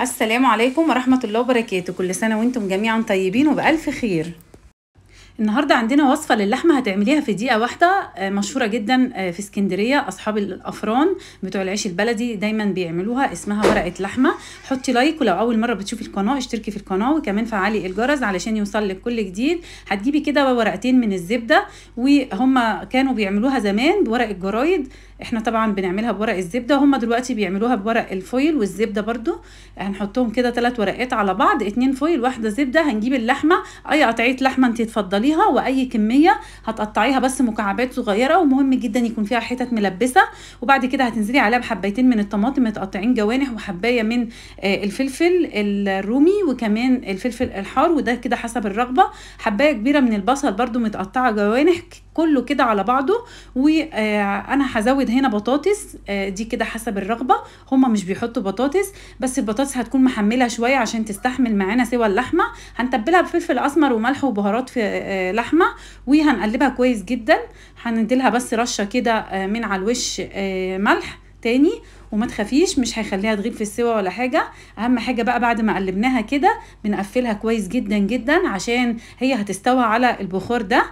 السلام عليكم ورحمة الله وبركاته كل سنة وانتم جميعا طيبين وبألف خير النهارده عندنا وصفه للحمه هتعمليها في دقيقه واحده آه، مشهوره جدا آه، في اسكندريه اصحاب الافران بتوع العيش البلدي دايما بيعملوها اسمها ورقه لحمه حطي لايك ولو اول مره بتشوفي القناه اشتركي في القناه وكمان فعلي الجرس علشان يوصل لك كل جديد هتجيبي كده ورقتين من الزبده وهم كانوا بيعملوها زمان بورق الجرايد احنا طبعا بنعملها بورق الزبده هم دلوقتي بيعملوها بورق الفويل والزبده برده هنحطهم كده ثلاث ورقات على بعض اتنين فويل واحده زبده هنجيب اللحمه اي قطعيه لحمه انت تفضلي توصليها واي كميه هتقطعيها بس مكعبات صغيره ومهم جدا يكون فيها حتت ملبسه وبعد كده هتنزلي عليها بحبتين من الطماطم متقطعين جوانح وحبايه من آه، الفلفل الرومي وكمان الفلفل الحار وده كده حسب الرغبه حبايه كبيره من البصل برده متقطعه جوانح كله كده على بعضه وانا آه، هزود هنا بطاطس آه، دي كده حسب الرغبه هما مش بيحطوا بطاطس بس البطاطس هتكون محمله شويه عشان تستحمل معانا سوى اللحمه هنتبلها بفلفل اسمر وملح وبهارات في آه، لحمه وهنقلبها كويس جدا هنديلها بس رشه كده من على الوش ملح تاني وما تخافيش مش هيخليها تغيب في السوا ولا حاجه اهم حاجه بقى بعد ما قلبناها كده بنقفلها كويس جدا جدا عشان هي هتستوى على البخار ده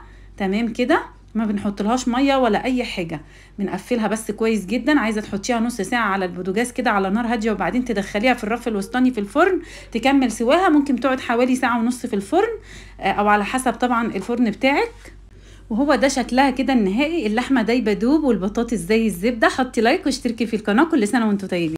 تمام كده ما بنحطلهاش ميه ولا اي حاجه بنقفلها بس كويس جدا عايزه تحطيها نص ساعه على البوتاجاز كده على نار هاديه وبعدين تدخليها في الرف الوسطاني في الفرن تكمل سواها ممكن تقعد حوالي ساعه ونص في الفرن آه، او على حسب طبعا الفرن بتاعك وهو ده شكلها كده النهائي اللحمه دايبه دوب والبطاطس زي الزبده حطي لايك واشتركي في القناه كل سنه وانتم طيبين